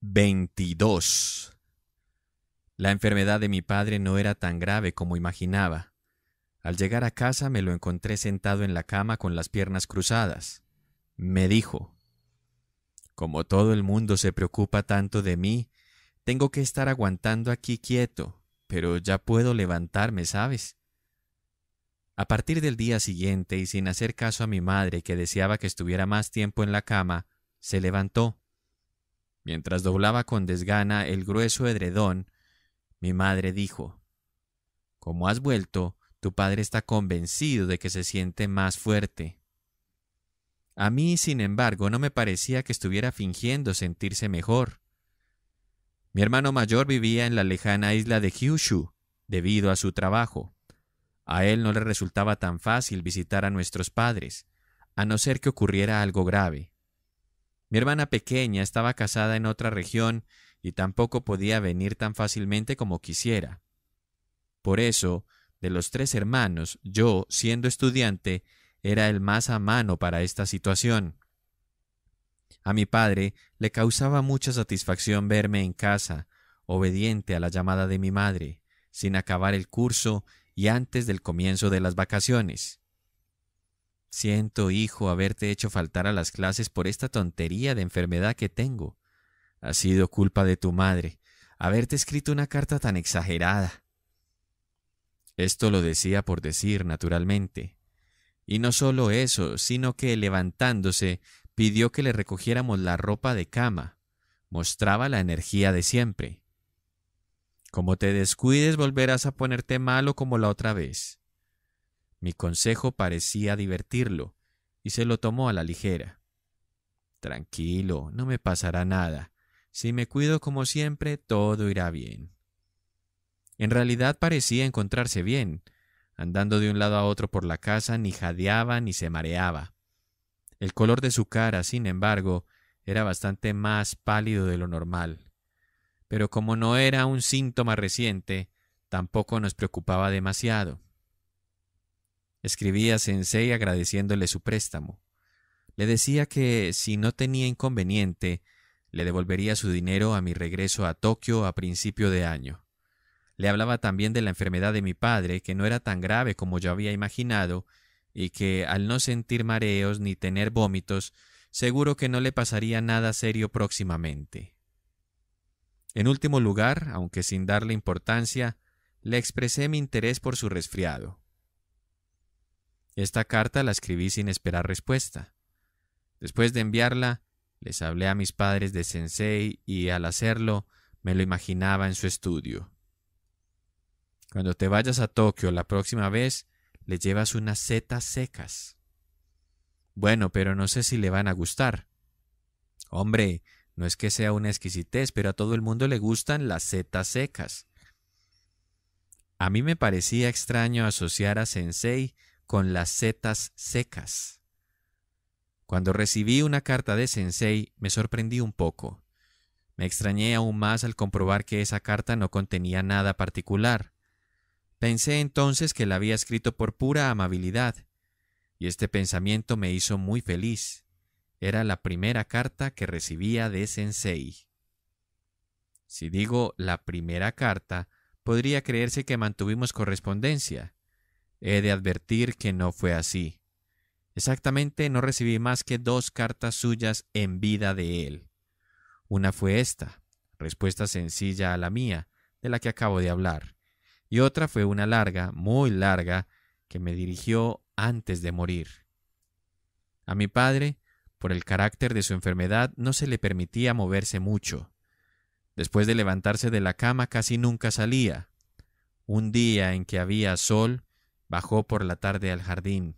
Veintidós. La enfermedad de mi padre no era tan grave como imaginaba. Al llegar a casa me lo encontré sentado en la cama con las piernas cruzadas. Me dijo, Como todo el mundo se preocupa tanto de mí, tengo que estar aguantando aquí quieto, pero ya puedo levantarme, ¿sabes? A partir del día siguiente y sin hacer caso a mi madre que deseaba que estuviera más tiempo en la cama, se levantó. Mientras doblaba con desgana el grueso edredón, mi madre dijo, Como has vuelto, tu padre está convencido de que se siente más fuerte. A mí, sin embargo, no me parecía que estuviera fingiendo sentirse mejor. Mi hermano mayor vivía en la lejana isla de Kyushu, debido a su trabajo. A él no le resultaba tan fácil visitar a nuestros padres, a no ser que ocurriera algo grave. Mi hermana pequeña estaba casada en otra región y tampoco podía venir tan fácilmente como quisiera. Por eso, de los tres hermanos, yo, siendo estudiante, era el más a mano para esta situación. A mi padre le causaba mucha satisfacción verme en casa, obediente a la llamada de mi madre, sin acabar el curso y antes del comienzo de las vacaciones. Siento, hijo, haberte hecho faltar a las clases por esta tontería de enfermedad que tengo, ha sido culpa de tu madre haberte escrito una carta tan exagerada. Esto lo decía por decir, naturalmente. Y no solo eso, sino que levantándose pidió que le recogiéramos la ropa de cama. Mostraba la energía de siempre. Como te descuides volverás a ponerte malo como la otra vez. Mi consejo parecía divertirlo, y se lo tomó a la ligera. Tranquilo, no me pasará nada. Si me cuido como siempre, todo irá bien. En realidad parecía encontrarse bien, andando de un lado a otro por la casa, ni jadeaba ni se mareaba. El color de su cara, sin embargo, era bastante más pálido de lo normal. Pero como no era un síntoma reciente, tampoco nos preocupaba demasiado. Escribía a Sensei agradeciéndole su préstamo. Le decía que, si no tenía inconveniente, le devolvería su dinero a mi regreso a Tokio a principio de año. Le hablaba también de la enfermedad de mi padre, que no era tan grave como yo había imaginado, y que, al no sentir mareos ni tener vómitos, seguro que no le pasaría nada serio próximamente. En último lugar, aunque sin darle importancia, le expresé mi interés por su resfriado. Esta carta la escribí sin esperar respuesta. Después de enviarla, les hablé a mis padres de Sensei y al hacerlo me lo imaginaba en su estudio. Cuando te vayas a Tokio la próxima vez, le llevas unas setas secas. Bueno, pero no sé si le van a gustar. Hombre, no es que sea una exquisitez, pero a todo el mundo le gustan las setas secas. A mí me parecía extraño asociar a Sensei con las setas secas. Cuando recibí una carta de Sensei, me sorprendí un poco. Me extrañé aún más al comprobar que esa carta no contenía nada particular. Pensé entonces que la había escrito por pura amabilidad, y este pensamiento me hizo muy feliz. Era la primera carta que recibía de Sensei. Si digo la primera carta, podría creerse que mantuvimos correspondencia. He de advertir que no fue así. Exactamente no recibí más que dos cartas suyas en vida de él. Una fue esta, respuesta sencilla a la mía, de la que acabo de hablar, y otra fue una larga, muy larga, que me dirigió antes de morir. A mi padre, por el carácter de su enfermedad, no se le permitía moverse mucho. Después de levantarse de la cama casi nunca salía. Un día en que había sol, bajó por la tarde al jardín.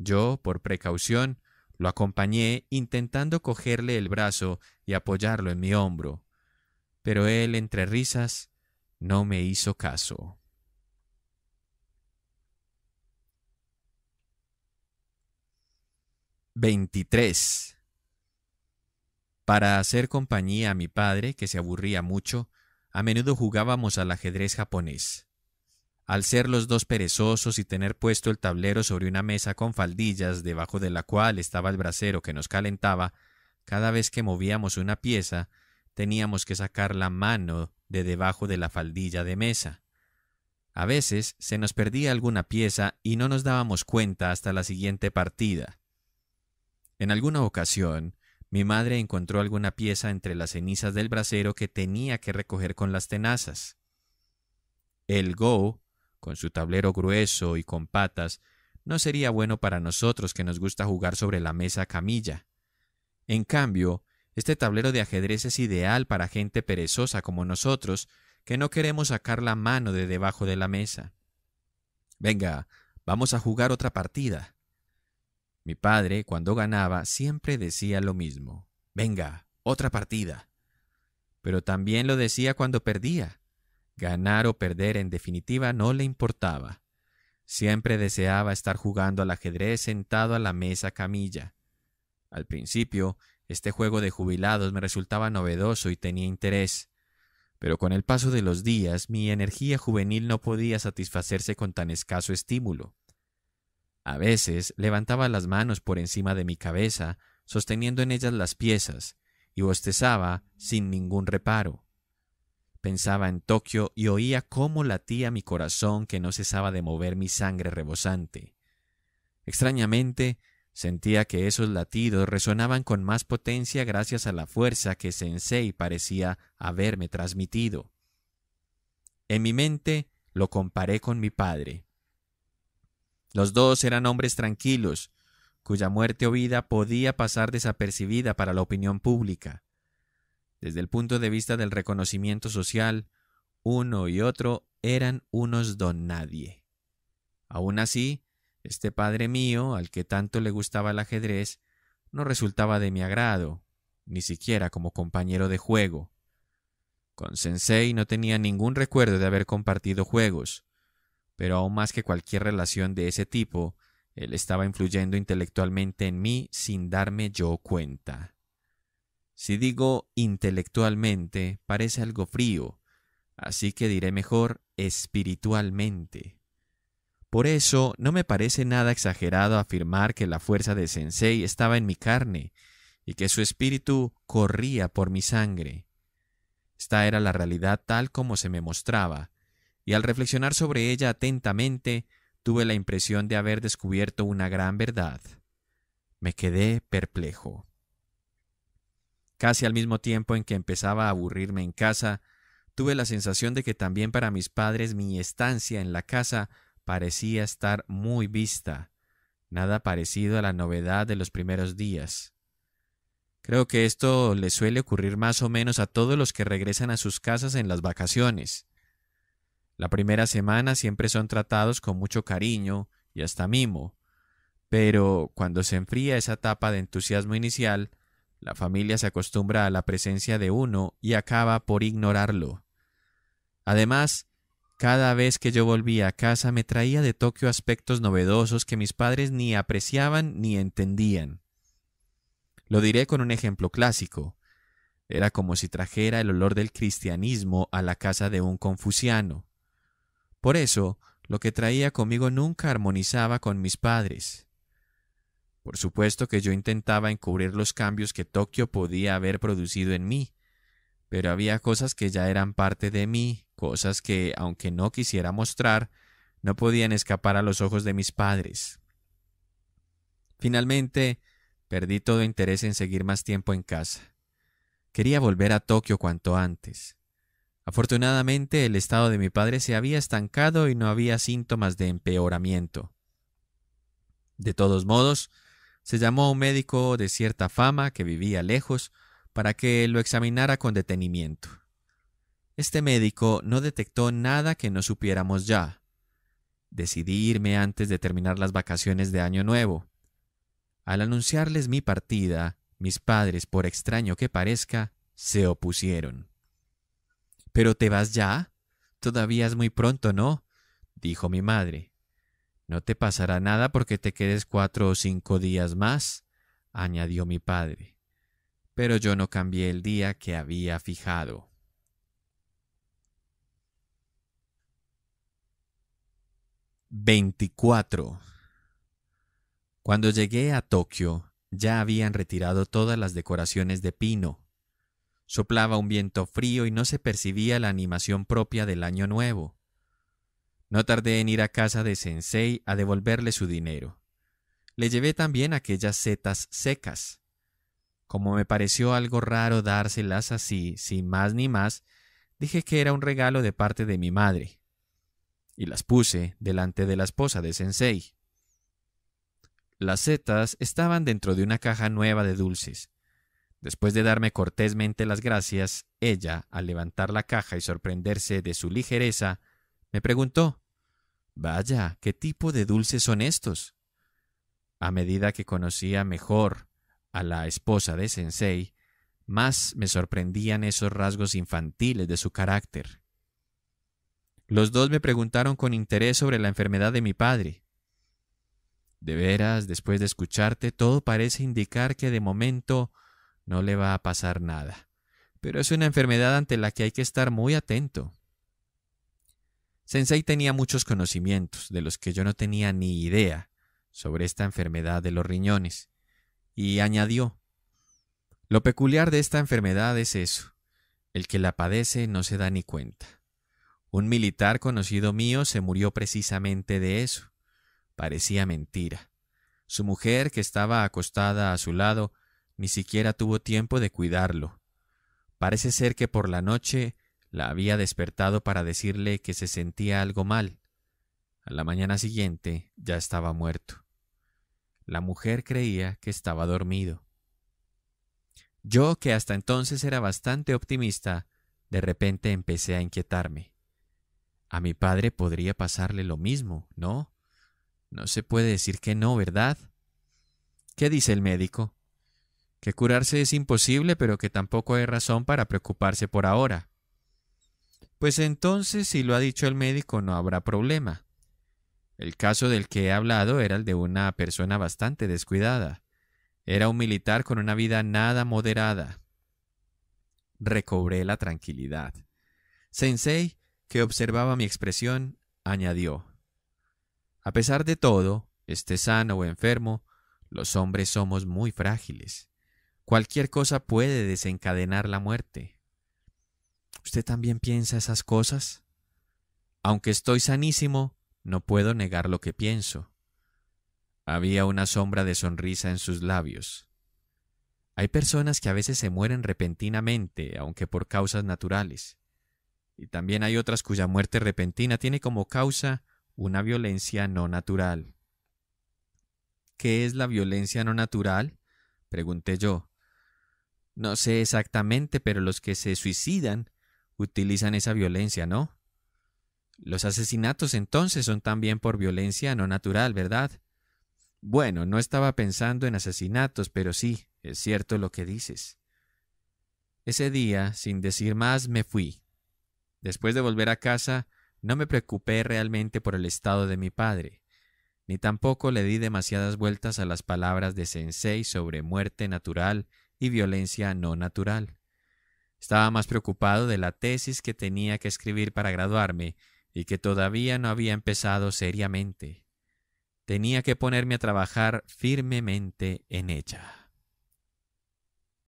Yo, por precaución, lo acompañé intentando cogerle el brazo y apoyarlo en mi hombro, pero él, entre risas, no me hizo caso. 23. Para hacer compañía a mi padre, que se aburría mucho, a menudo jugábamos al ajedrez japonés. Al ser los dos perezosos y tener puesto el tablero sobre una mesa con faldillas, debajo de la cual estaba el brasero que nos calentaba, cada vez que movíamos una pieza, teníamos que sacar la mano de debajo de la faldilla de mesa. A veces se nos perdía alguna pieza y no nos dábamos cuenta hasta la siguiente partida. En alguna ocasión, mi madre encontró alguna pieza entre las cenizas del brasero que tenía que recoger con las tenazas. El go con su tablero grueso y con patas, no sería bueno para nosotros que nos gusta jugar sobre la mesa camilla. En cambio, este tablero de ajedrez es ideal para gente perezosa como nosotros, que no queremos sacar la mano de debajo de la mesa. Venga, vamos a jugar otra partida. Mi padre, cuando ganaba, siempre decía lo mismo. Venga, otra partida. Pero también lo decía cuando perdía. Ganar o perder en definitiva no le importaba. Siempre deseaba estar jugando al ajedrez sentado a la mesa camilla. Al principio, este juego de jubilados me resultaba novedoso y tenía interés, pero con el paso de los días mi energía juvenil no podía satisfacerse con tan escaso estímulo. A veces levantaba las manos por encima de mi cabeza, sosteniendo en ellas las piezas, y bostezaba sin ningún reparo. Pensaba en Tokio y oía cómo latía mi corazón que no cesaba de mover mi sangre rebosante. Extrañamente, sentía que esos latidos resonaban con más potencia gracias a la fuerza que Sensei parecía haberme transmitido. En mi mente lo comparé con mi padre. Los dos eran hombres tranquilos, cuya muerte o vida podía pasar desapercibida para la opinión pública. Desde el punto de vista del reconocimiento social, uno y otro eran unos don nadie. Aún así, este padre mío, al que tanto le gustaba el ajedrez, no resultaba de mi agrado, ni siquiera como compañero de juego. Con Sensei no tenía ningún recuerdo de haber compartido juegos, pero aún más que cualquier relación de ese tipo, él estaba influyendo intelectualmente en mí sin darme yo cuenta. Si digo intelectualmente, parece algo frío, así que diré mejor espiritualmente. Por eso, no me parece nada exagerado afirmar que la fuerza de Sensei estaba en mi carne y que su espíritu corría por mi sangre. Esta era la realidad tal como se me mostraba, y al reflexionar sobre ella atentamente, tuve la impresión de haber descubierto una gran verdad. Me quedé perplejo. Casi al mismo tiempo en que empezaba a aburrirme en casa, tuve la sensación de que también para mis padres mi estancia en la casa parecía estar muy vista, nada parecido a la novedad de los primeros días. Creo que esto le suele ocurrir más o menos a todos los que regresan a sus casas en las vacaciones. La primera semana siempre son tratados con mucho cariño y hasta mimo, pero cuando se enfría esa etapa de entusiasmo inicial, la familia se acostumbra a la presencia de uno y acaba por ignorarlo. Además, cada vez que yo volvía a casa me traía de Tokio aspectos novedosos que mis padres ni apreciaban ni entendían. Lo diré con un ejemplo clásico. Era como si trajera el olor del cristianismo a la casa de un confuciano. Por eso, lo que traía conmigo nunca armonizaba con mis padres. Por supuesto que yo intentaba encubrir los cambios que Tokio podía haber producido en mí, pero había cosas que ya eran parte de mí, cosas que, aunque no quisiera mostrar, no podían escapar a los ojos de mis padres. Finalmente, perdí todo interés en seguir más tiempo en casa. Quería volver a Tokio cuanto antes. Afortunadamente, el estado de mi padre se había estancado y no había síntomas de empeoramiento. De todos modos, se llamó a un médico de cierta fama que vivía lejos para que lo examinara con detenimiento. Este médico no detectó nada que no supiéramos ya. Decidí irme antes de terminar las vacaciones de Año Nuevo. Al anunciarles mi partida, mis padres, por extraño que parezca, se opusieron. ¿Pero te vas ya? Todavía es muy pronto, ¿no? dijo mi madre. No te pasará nada porque te quedes cuatro o cinco días más, añadió mi padre. Pero yo no cambié el día que había fijado. 24. Cuando llegué a Tokio, ya habían retirado todas las decoraciones de pino. Soplaba un viento frío y no se percibía la animación propia del año nuevo. No tardé en ir a casa de Sensei a devolverle su dinero. Le llevé también aquellas setas secas. Como me pareció algo raro dárselas así, sin más ni más, dije que era un regalo de parte de mi madre. Y las puse delante de la esposa de Sensei. Las setas estaban dentro de una caja nueva de dulces. Después de darme cortésmente las gracias, ella, al levantar la caja y sorprenderse de su ligereza, me preguntó, Vaya, ¿qué tipo de dulces son estos? A medida que conocía mejor a la esposa de Sensei, más me sorprendían esos rasgos infantiles de su carácter. Los dos me preguntaron con interés sobre la enfermedad de mi padre. De veras, después de escucharte, todo parece indicar que de momento no le va a pasar nada. Pero es una enfermedad ante la que hay que estar muy atento. Sensei tenía muchos conocimientos de los que yo no tenía ni idea sobre esta enfermedad de los riñones, y añadió, Lo peculiar de esta enfermedad es eso, el que la padece no se da ni cuenta. Un militar conocido mío se murió precisamente de eso. Parecía mentira. Su mujer, que estaba acostada a su lado, ni siquiera tuvo tiempo de cuidarlo. Parece ser que por la noche la había despertado para decirle que se sentía algo mal. A la mañana siguiente ya estaba muerto. La mujer creía que estaba dormido. Yo, que hasta entonces era bastante optimista, de repente empecé a inquietarme. A mi padre podría pasarle lo mismo, ¿no? No se puede decir que no, ¿verdad? ¿Qué dice el médico? Que curarse es imposible, pero que tampoco hay razón para preocuparse por ahora. Pues entonces, si lo ha dicho el médico, no habrá problema. El caso del que he hablado era el de una persona bastante descuidada. Era un militar con una vida nada moderada. Recobré la tranquilidad. Sensei, que observaba mi expresión, añadió A pesar de todo, esté sano o enfermo, los hombres somos muy frágiles. Cualquier cosa puede desencadenar la muerte. ¿Usted también piensa esas cosas? Aunque estoy sanísimo, no puedo negar lo que pienso. Había una sombra de sonrisa en sus labios. Hay personas que a veces se mueren repentinamente, aunque por causas naturales. Y también hay otras cuya muerte repentina tiene como causa una violencia no natural. ¿Qué es la violencia no natural? pregunté yo. No sé exactamente, pero los que se suicidan utilizan esa violencia, ¿no? Los asesinatos entonces son también por violencia no natural, ¿verdad? Bueno, no estaba pensando en asesinatos, pero sí, es cierto lo que dices. Ese día, sin decir más, me fui. Después de volver a casa, no me preocupé realmente por el estado de mi padre, ni tampoco le di demasiadas vueltas a las palabras de Sensei sobre muerte natural y violencia no natural. Estaba más preocupado de la tesis que tenía que escribir para graduarme y que todavía no había empezado seriamente. Tenía que ponerme a trabajar firmemente en ella.